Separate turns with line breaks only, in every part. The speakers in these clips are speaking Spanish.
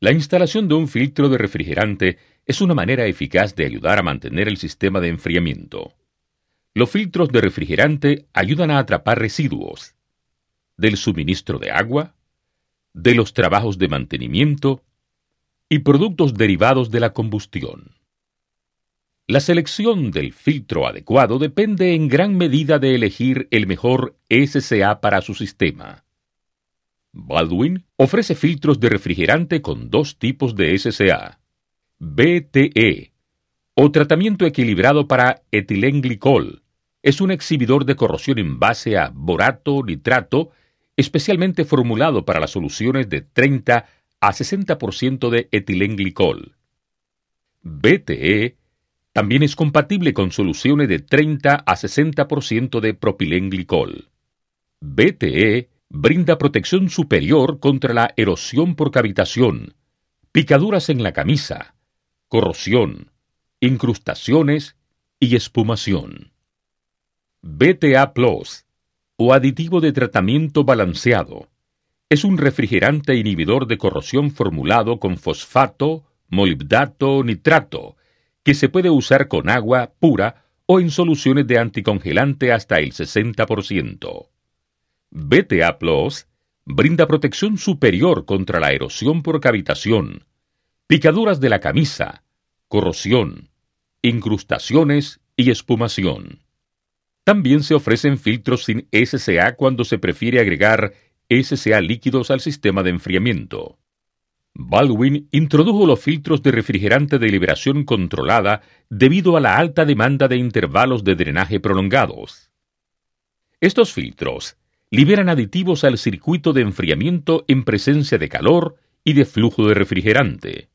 La instalación de un filtro de refrigerante es una manera eficaz de ayudar a mantener el sistema de enfriamiento. Los filtros de refrigerante ayudan a atrapar residuos del suministro de agua, de los trabajos de mantenimiento y productos derivados de la combustión. La selección del filtro adecuado depende en gran medida de elegir el mejor SCA para su sistema. Baldwin ofrece filtros de refrigerante con dos tipos de SCA, BTE, o tratamiento equilibrado para etilenglicol. Es un exhibidor de corrosión en base a borato nitrato, especialmente formulado para las soluciones de 30 a 60% de etilenglicol. BTE también es compatible con soluciones de 30 a 60% de propilenglicol. BTE brinda protección superior contra la erosión por cavitación, picaduras en la camisa, corrosión, incrustaciones y espumación. BTA Plus o aditivo de tratamiento balanceado es un refrigerante inhibidor de corrosión formulado con fosfato, molibdato, nitrato, que se puede usar con agua pura o en soluciones de anticongelante hasta el 60%. BTA Plus brinda protección superior contra la erosión por cavitación, picaduras de la camisa, corrosión, incrustaciones y espumación. También se ofrecen filtros sin SCA cuando se prefiere agregar SCA líquidos al sistema de enfriamiento. Baldwin introdujo los filtros de refrigerante de liberación controlada debido a la alta demanda de intervalos de drenaje prolongados. Estos filtros liberan aditivos al circuito de enfriamiento en presencia de calor y de flujo de refrigerante.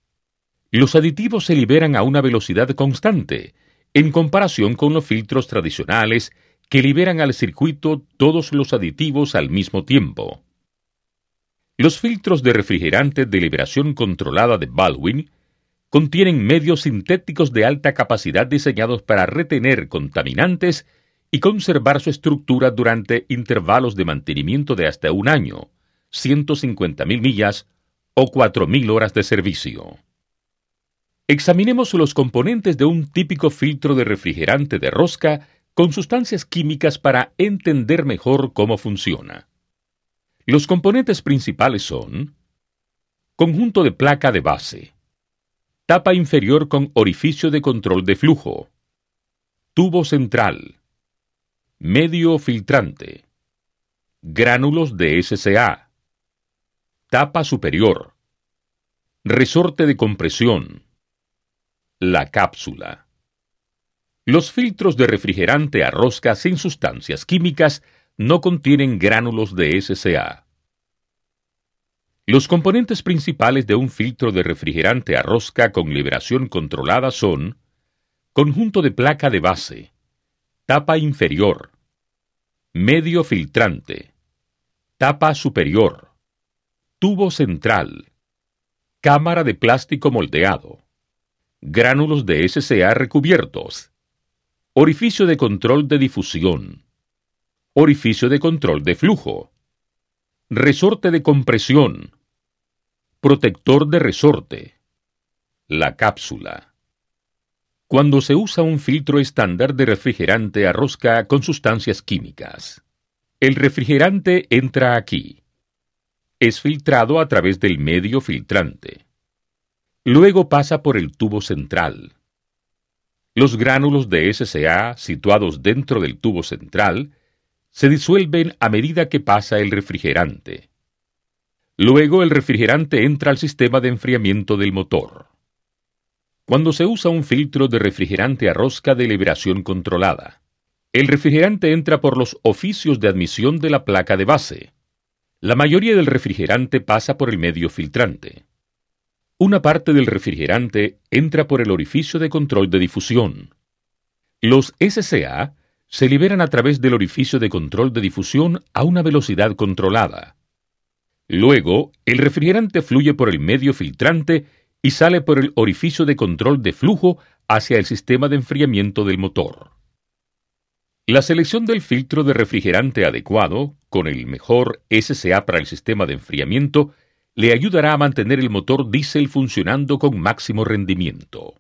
Los aditivos se liberan a una velocidad constante, en comparación con los filtros tradicionales que liberan al circuito todos los aditivos al mismo tiempo. Los filtros de refrigerante de liberación controlada de Baldwin contienen medios sintéticos de alta capacidad diseñados para retener contaminantes y conservar su estructura durante intervalos de mantenimiento de hasta un año, 150.000 millas o 4.000 horas de servicio. Examinemos los componentes de un típico filtro de refrigerante de rosca con sustancias químicas para entender mejor cómo funciona. Los componentes principales son conjunto de placa de base, tapa inferior con orificio de control de flujo, tubo central, medio filtrante, gránulos de SCA, tapa superior, resorte de compresión, la cápsula. Los filtros de refrigerante a rosca sin sustancias químicas no contienen gránulos de SCA. Los componentes principales de un filtro de refrigerante a rosca con liberación controlada son conjunto de placa de base, tapa inferior, medio filtrante, tapa superior, tubo central, cámara de plástico moldeado, gránulos de SCA recubiertos, orificio de control de difusión, orificio de control de flujo, resorte de compresión, protector de resorte, la cápsula cuando se usa un filtro estándar de refrigerante a rosca con sustancias químicas. El refrigerante entra aquí. Es filtrado a través del medio filtrante. Luego pasa por el tubo central. Los gránulos de SCA situados dentro del tubo central se disuelven a medida que pasa el refrigerante. Luego el refrigerante entra al sistema de enfriamiento del motor cuando se usa un filtro de refrigerante a rosca de liberación controlada. El refrigerante entra por los oficios de admisión de la placa de base. La mayoría del refrigerante pasa por el medio filtrante. Una parte del refrigerante entra por el orificio de control de difusión. Los SCA se liberan a través del orificio de control de difusión a una velocidad controlada. Luego, el refrigerante fluye por el medio filtrante y sale por el orificio de control de flujo hacia el sistema de enfriamiento del motor. La selección del filtro de refrigerante adecuado, con el mejor SCA para el sistema de enfriamiento, le ayudará a mantener el motor diésel funcionando con máximo rendimiento.